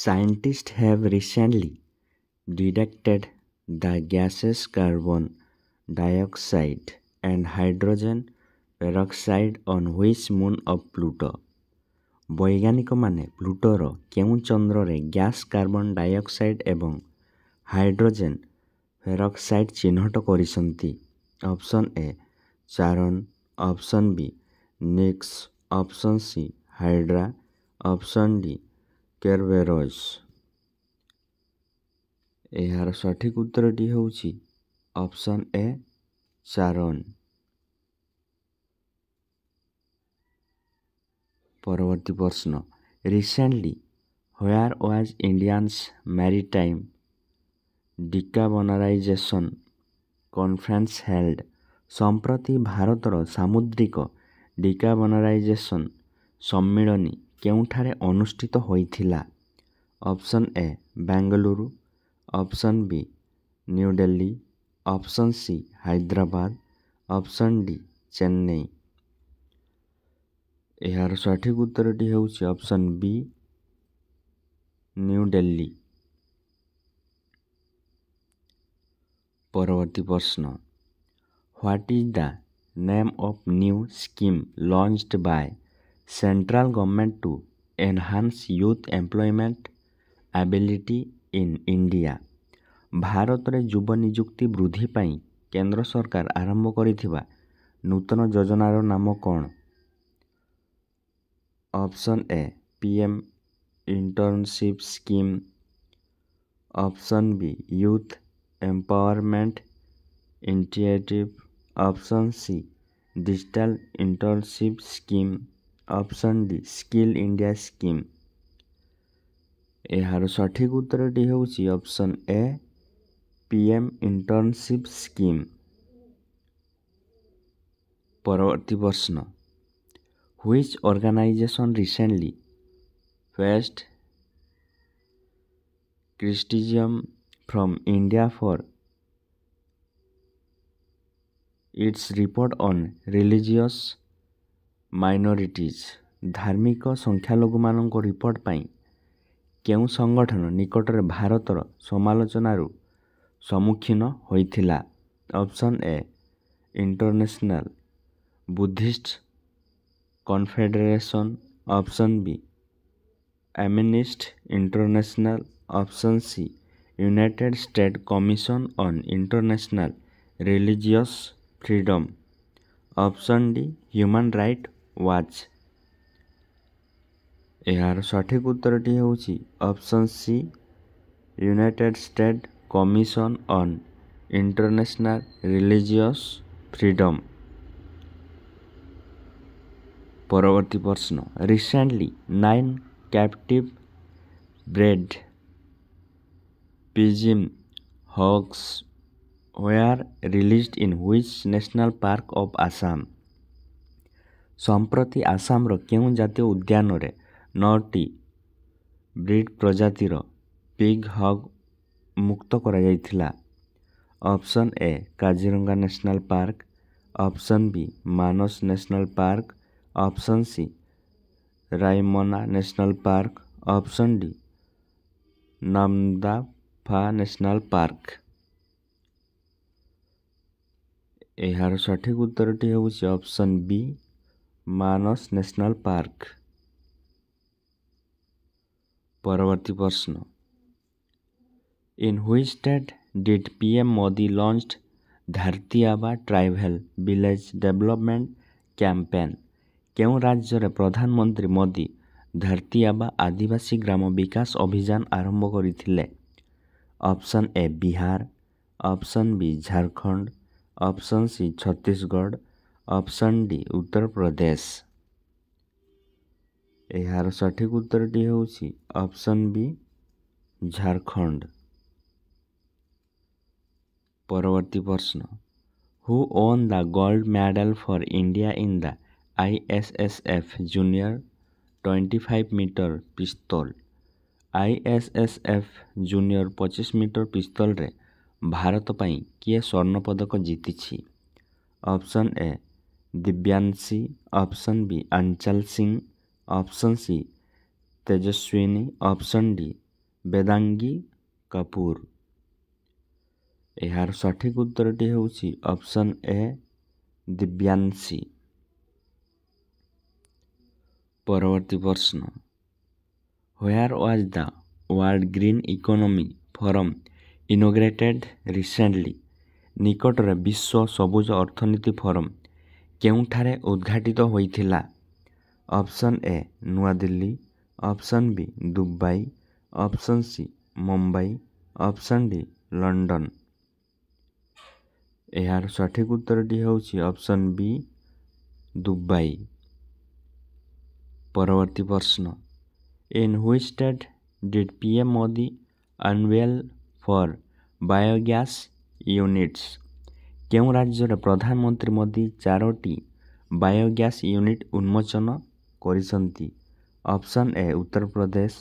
Scientist have recently detected the gases carbon dioxide and hydrogen peroxide on which moon of Pluto ବୈଜ୍ଞାନିକମାନେ ପ୍ଲୁଟୋର କେଉଁ ଚନ୍ଦ୍ରରେ gas carbon dioxide ଏବଂ hydrogen peroxide ଚିହ୍ନଟ କରିଛନ୍ତି option A Charon option B Nix option C Hydra option D Cerberus ଏହାର ସଠିକ୍ ଉତ୍ତରଟି ହେଉଛି ଅପସନ୍ ଏ ଚାରନ୍ ପରବର୍ତ୍ତୀ ପ୍ରଶ୍ନ recently where was Indians maritime decarbonisation conference held ସମ୍ପ୍ରତି ଭାରତର ସାମୁଦ୍ରିକ ଡିକାବନାରାଇଜେସନ୍ ସମ୍ମିଳନୀ କେଉଁଠାରେ ଅନୁଷ୍ଠିତ ହୋଇଥିଲା option A Bengaluru option B new Delhi option C Hyderabad option D Chennai ଏହାର ସଠିକ ଉତ୍ତରଟି ହେଉଛି ଅପସନ୍ ବି ନ୍ୟୁ ଡେଲ୍ଲୀ ପରବର୍ତ୍ତୀ ପ୍ରଶ୍ନ what is the name of new scheme launched by central government to enhance youth employment ability in India ভাৰতৰে যুৱ নিযুক্তি বৃদ্ধি পাই কেন্দ্ৰ চৰকাৰ আৰম্ভ কৰি নূতন যোজনাৰ নাম কণ option A P M internship scheme option B youth empowerment initiative option C digital internship scheme option D skill India scheme ଏହାର ସଠିକ୍ ଉତ୍ତରଟି ହେଉଛି option A P M internship scheme ପରବର୍ତ୍ତୀ ପ୍ରଶ୍ନ which organisation recently faced criticism from India for its report on religious minorities ଧାର୍ମିକ ସଂଖ୍ୟାଲଘୁମାନଙ୍କ report ପାଇଁ କେଉଁ ସଂଗଠନ ନିକଟରେ ଭାରତର ସମାଲୋଚନାରୁ ସମ୍ମୁଖୀନ ହୋଇଥିଲା option A international Buddhist confederation option B Amnesty international option C United State commission on international religious freedom option D human right watch ଏହାର ସଠିକ୍ ଉତ୍ତରଟି ହେଉଛି option C United State commission on international religious freedom ପରବର୍ତ୍ତୀ ପ୍ରଶ୍ନ recently nine captive bred pygmy hogs were released in which national park of Assam ସମ୍ପ୍ରତି ଆସାମର କେଉଁ ଜାତୀୟ ଉଦ୍ୟାନରେ ନଅଟି ବ୍ରିଡ୍ ପ୍ରଜାତିର ପିଗ୍ ହଗ୍ ମୁକ୍ତ କରାଯାଇଥିଲା option A Kaziranga national park option B Manas national park option C Raimona national park option D Namdapha national park ଏହାର ସଠିକ୍ ଉତ୍ତରଟି ହେଉଛି option B Manas national park ପରବର୍ତ୍ତୀ ପ୍ରଶ୍ନ in which state did P M Modi launch Dharti Aaba tribal village development campaign କେଉଁ ରାଜ୍ୟରେ ପ୍ରଧାନମନ୍ତ୍ରୀ ମୋଦି ଧାର୍ତୀ ଆବା ଆଦିବାସୀ ଗ୍ରାମ ବିକାଶ ଅଭିଯାନ ଆରମ୍ଭ କରିଥିଲେ option A Bihar option B Jharkhand option C Chhattisgarh option D Uttar Pradesh ଏହାର ସଠିକ୍ ଉତ୍ତରଟି ହେଉଛି ଅପସନ୍ ବି ଝାଡ଼ଖଣ୍ଡ ପରବର୍ତ୍ତୀ ପ୍ରଶ୍ନ who won the gold medal for India in the I S S F junior twenty five metre pistol I S S F junior ପଚିଶ metre ପିସ୍ତଲରେ ଭାରତ ପାଇଁ କିଏ ସ୍ୱର୍ଣ୍ଣ ପଦକ ଜିତିଛି option A Divyanshi option B Anchal Singh option C Tejaswini option D Vedangi Kapoor ଏହାର ସଠିକ୍ ଉତ୍ତରଟି ହେଉଛି ଅପସନ୍ ଏ ଦିବ୍ୟାଂଶୀ ପରବର୍ତ୍ତୀ ପ୍ରଶ୍ନ where was the world green economy forum inaugurated recently ନିକଟରେ ବିଶ୍ୱ ସବୁଜ ଅର୍ଥନୀତି ଫୋରମ୍ କେଉଁଠାରେ ଉଦ୍ଘାଟିତ ହୋଇଥିଲା option A New Delhi option B Dubai option C Mumbai option D London ଏହାର ସଠିକ ଉତ୍ତରଟି ହେଉଛି ଅପ୍ସନ୍ ବି ଦୁବାଇ ପରବର୍ତ୍ତୀ ପ୍ରଶ୍ନ in which state did P M Modi unveil four biogas units କେଉଁ ରାଜ୍ୟରେ ପ୍ରଧାନମନ୍ତ୍ରୀ ମୋଦି ଚାରୋଟି ବାୟୋଗ୍ୟାସ୍ ୟୁନିଟ୍ ଉନ୍ମୋଚନ କରିଛନ୍ତି ଅପସନ୍ ଏ Uttar Pradesh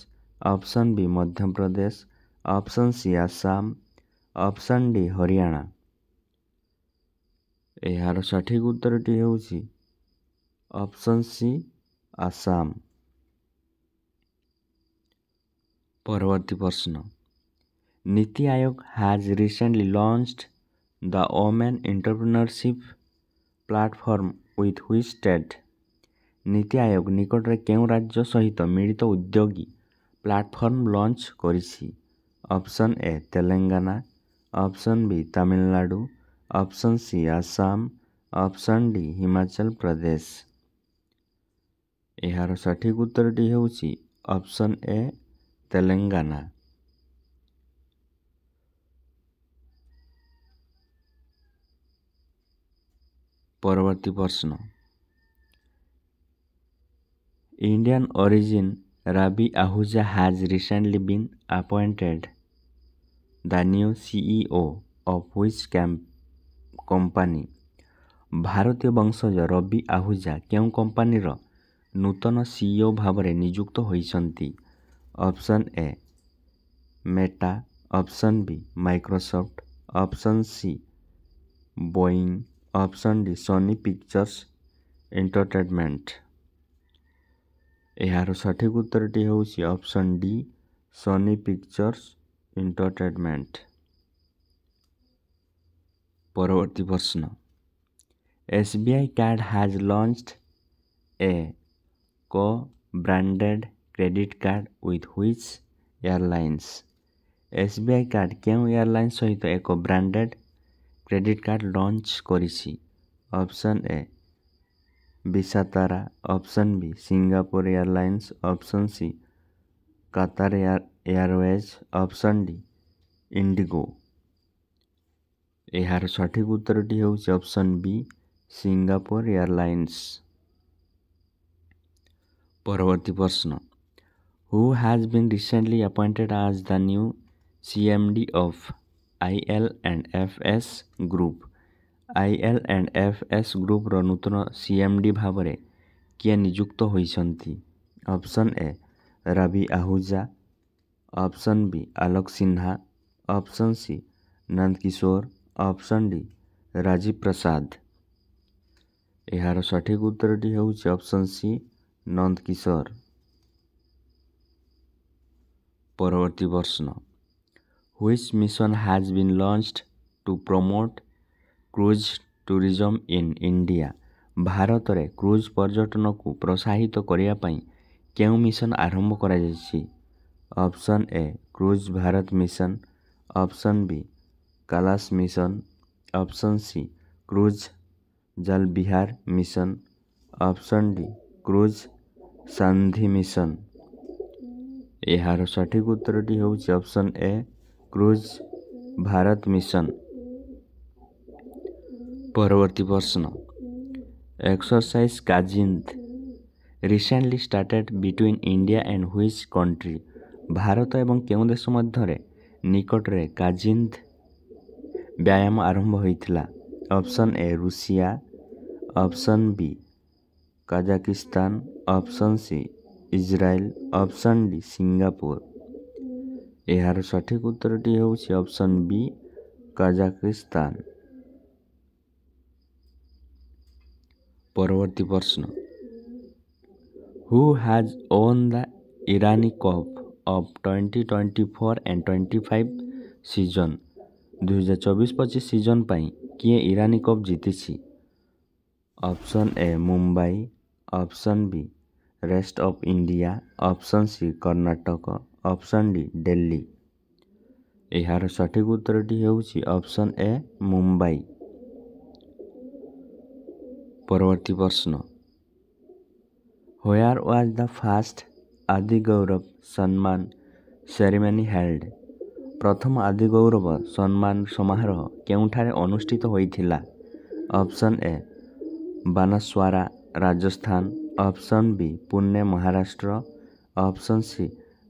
option B Madhya Pradesh option C Assam option D Haryana ଏହାର ସଠିକ୍ ଉତ୍ତରଟି ହେଉଛି ଅପସନ୍ ସି ଆସାମ ପରବର୍ତ୍ତୀ ପ୍ରଶ୍ନ NITI Aayog has recently launched the women entrepreneurship platform with which state NITI Aayog ନିକଟରେ କେଉଁ ରାଜ୍ୟ ସହିତ ମିଳିତ ଉଦ୍ୟୋଗୀ ପ୍ଲାଟଫର୍ମ ଲଞ୍ଚ କରିଛି option A Telangana option B Tamil Nadu option C Assam option D Himachal Pradesh ଏହାର ସଠିକ୍ ଉତ୍ତରଟି ହେଉଛି ଅପସନ୍ ଏ ତେଲେଙ୍ଗାନା ପରବର୍ତ୍ତୀ ପ୍ରଶ୍ନ Indian origin Ravi Ahuja has recently been appointed the new CEO of which camp company ଭାରତୀୟ ବଂଶଜ ରବି ଆହୁଜା କେଉଁ କମ୍ପାନୀର ନୂତନ ସିଇଓ e ଭାବରେ ନିଯୁକ୍ତ ହୋଇଛନ୍ତି option A Meta option B Microsoft option C Boeing option D Sony Pictures Entertainment ଏହାର ସଠିକ୍ ଉତ୍ତରଟି ହେଉଛି option D Sony Pictures Entertainment ପରବର୍ତ୍ତୀ ପ୍ରଶ୍ନ S B I card has launched a co branded credit card with which airlines S B I card କେଉଁ airlines ସହିତ ଏକ branded credit card launch करिसी option A Vistara option B Singapore Airlines option C Qatar Airways option D Indigo यार सठिक उत्तर टी option B Singapore Airlines परवर्ती प्रश्न who has been recently appointed as the new CMD of I L and F S group I L and F S ଗ୍ରୁପ୍ର ନୂତନ C M D ଭାବରେ କିଏ ନିଯୁକ୍ତ ହୋଇଛନ୍ତି option A Ravi Ahuja option B Alok Sinha option C Nand Kishore option D Rajiv Prasad ଏହାର ସଠିକ୍ ଉତ୍ତରଟି ହେଉଛି ଅପସନ୍ ସି ନନ୍ଦ କିଶୋର ପରବର୍ତ୍ତୀ ପ୍ରଶ୍ନ which mission has been launched to promote cruise tourism in India? ଭାରତରେ କ୍ରୁଜ୍ ପର୍ଯ୍ୟଟନକୁ ପ୍ରୋତ୍ସାହିତ କରିବା ପାଇଁ କେଉଁ ମିଶନ ଆରମ୍ଭ କରାଯାଇଛି option A cruise Bharat mission option B Kalash mission option C cruise Jal Vihar mission option D cruise Sandhi mission ଏହାର ସଠିକ୍ ଉତ୍ତରଟି ହେଉଛି option A cruise Bharat mission પરવર્તી પ્રશ્ન exercise Kazind recently started between India and which country ভারত এবং কেউ দেশ মধ্যে নিকটরে কাজিন্থ ব্যায়াম আরম্ভ হয়েছিল option A Russia option B Kazakhstan option C Israel option D Singapore ଏହାର ସଠିକ୍ ଉତ୍ତରଟି ହେଉଛି ଅପସନ୍ ବି କାଜାକିସ୍ତାନ ପରବର୍ତ୍ତୀ ପ୍ରଶ୍ନ who has won the Irani cup of twenty twenty four and twenty five season ଦୁଇହଜାର ଚବିଶ ପଚିଶ ସିଜନ୍ ପାଇଁ କିଏ ଇରାନୀ କପ୍ ଜିତିଛି option A Mumbai option B rest of India option C Karnataka option D Delhi ଏହାର ସଠିକ୍ ଉତ୍ତରଟି ହେଉଛି ଅପସନ୍ ଏ ମୁମ୍ବାଇ ପରବର୍ତ୍ତୀ ପ୍ରଶ୍ନ ହୋୟାର ୱାଜ୍ ଦ ଫାଷ୍ଟ ଆଦି ଗୌରବ ସମ୍ମାନ ସେରିମାନି ହେଲ୍ଡ ପ୍ରଥମ ଆଦି ଗୌରବ ସମ୍ମାନ ସମାରୋହ କେଉଁଠାରେ ଅନୁଷ୍ଠିତ ହୋଇଥିଲା option A Banswara Rajasthan option B Pune Maharashtra option C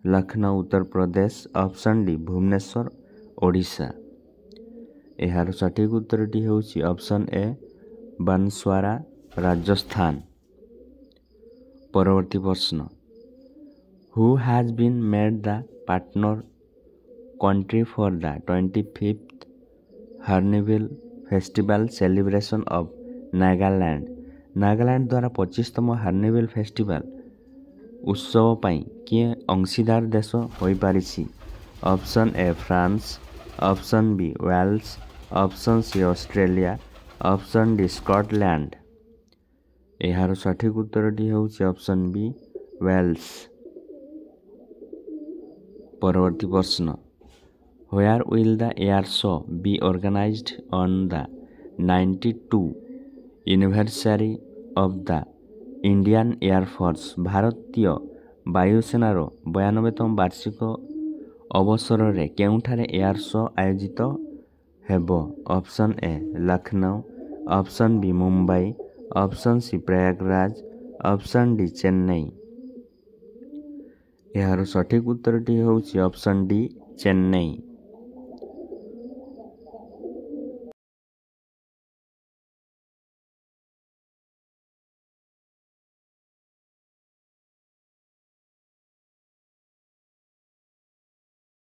Lucknow Uttar Pradesh option D Bhubaneswar Odisha ଏହାର ସଠିକ୍ ଉତ୍ତରଟି ହେଉଛି ଅପସନ୍ ଏ ବାନ୍ସୱାରା ରାଜସ୍ଥାନ ପରବର୍ତ୍ତୀ ପ୍ରଶ୍ନ who has been made the partner country for the twenty fifth Hornbill festival celebration of Nagaland Nagaland ଦ୍ୱାରା ପଚିଶତମ ହାର୍ଣ୍ଣିଭିଲ୍ ଫେଷ୍ଟିଭାଲ୍ उत्सवपशीदार देशपारिस option A France option B Wales option C Australia option D Scotland यहाँ सठिक उत्तर टी अप्सन वि वेल्लसी प्रश्न where will the air show be organised on the ninety two of the Indian air force ଭାରତୀୟ ବାୟୁସେନାର ବୟାନବେତମ ବାର୍ଷିକ ଅବସରରେ କେଉଁଠାରେ ଏୟାର ଶୋ ଆୟୋଜିତ ହେବ option A Lucknow option B Mumbai option C Prayagraj option D Chennai ଏହାର ସଠିକ୍ ଉତ୍ତରଟି ହେଉଛି ଅପସନ୍ ଡି ଚେନ୍ନାଇ